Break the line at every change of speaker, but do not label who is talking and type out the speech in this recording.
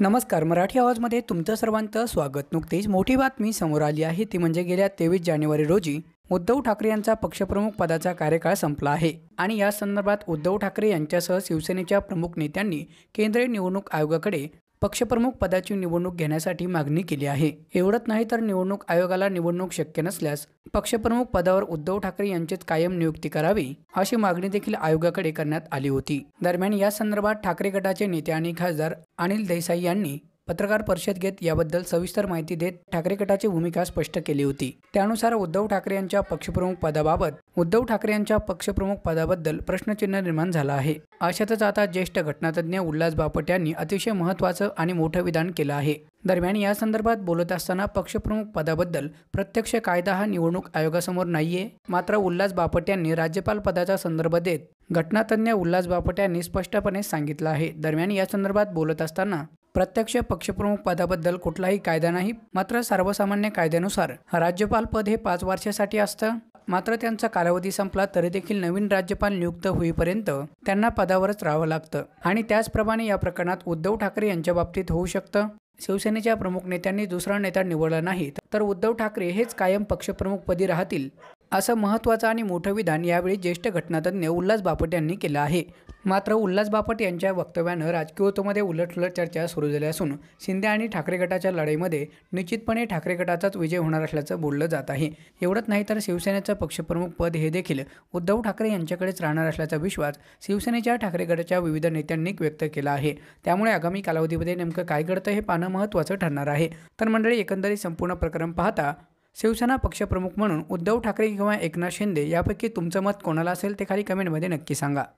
नमस्कार मराठी आवाजमध्ये तुमचं सर्वांचं स्वागत नुकतेच मोठी बातमी समोर आली आहे ती म्हणजे गेल्या तेवीस जानेवारी रोजी उद्धव ठाकरे यांचा पक्षप्रमुख पदाचा कार्यकाळ संपला आहे आणि या संदर्भात उद्धव ठाकरे यांच्यासह शिवसेनेच्या प्रमुख नेत्यांनी केंद्रीय निवडणूक आयोगाकडे पक्षप्रमुख पदाची निवडणूक घेण्यासाठी मागणी केली आहे एवढंच नाही तर निवडणूक आयोगाला निवडणूक शक्य नसल्यास पक्षप्रमुख पदावर उद्धव ठाकरे यांचीच कायम नियुक्ती करावी अशी मागणी देखील आयोगाकडे करण्यात आली होती दरम्यान या संदर्भात ठाकरे गटाचे नेते आणि खासदार अनिल देसाई यांनी पत्रकार परिषद घेत याबद्दल सविस्तर माहिती देत ठाकरे गटाची भूमिका स्पष्ट केली होती त्यानुसार उद्धव ठाकरे यांच्या पक्षप्रमुख पदाबाबत उद्धव ठाकरे यांच्या पक्षप्रमुख पदाबद्दल प्रश्नचिन्ह निर्माण झाला आहे अशातच आता ज्येष्ठ घटनातज्ञ उल्हास बापट यांनी अतिशय महत्त्वाचं आणि मोठं विधान केलं आहे दरम्यान या संदर्भात बोलत असताना पक्षप्रमुख पदाबद्दल प्रत्यक्ष कायदा हा निवडणूक आयोगासमोर नाहीये मात्र उल्हास बापट यांनी राज्यपाल पदाचा संदर्भ देत घटनातज्ञ उल्हास बापट यांनी स्पष्टपणे सांगितलं आहे दरम्यान या संदर्भात बोलत असताना प्रत्यक्ष पक्षप्रमुख पदाबद्दल कुठलाही कायदा नाही मात्र सर्वसामान्य कायद्यानुसार राज्यपाल पद हे पाच वर्षासाठी असतं मात्र त्यांचा कालावधी संपला तरी देखील नवीन राज्यपाल नियुक्त होईपर्यंत त्यांना पदावरच राहावं लागतं आणि त्याचप्रमाणे या प्रकरणात उद्धव ठाकरे यांच्या बाबतीत होऊ शकतं शिवसेनेच्या प्रमुख नेत्यांनी दुसरा नेता निवडला नाही तर उद्धव ठाकरे हेच कायम पक्षप्रमुखपदी राहतील असं महत्त्वाचं आणि मोठं विधान यावेळी ज्येष्ठ घटनातज्ञ उल्हास बापट यांनी केलं आहे मात्र उल्हास बापट यांच्या वक्तव्यानं उलट उलटुलट चर्चा सुरू झाल्या असून शिंदे आणि ठाकरे गटाच्या लढाईमध्ये निश्चितपणे ठाकरे गटाचाच विजय होणार असल्याचं बोललं जात आहे एवढंच नाही तर शिवसेनेचं पक्षप्रमुख पद हे देखील उद्धव ठाकरे यांच्याकडेच राहणार असल्याचा विश्वास शिवसेनेच्या ठाकरे गटाच्या विविध नेत्यांनी व्यक्त केला आहे त्यामुळे आगामी कालावधीमध्ये नेमकं काय घडतं हे पाहणं महत्त्वाचं ठरणार आहे तर मंडळी एकंदरीत संपूर्ण प्रकरण पाहता शिवसेना पक्षप्रमुख म्हणून उद्धव ठाकरे किंवा एकनाथ शिंदे यापैकी तुमचं मत कोणाला असेल ते खाली कमेंटमध्ये नक्की सांगा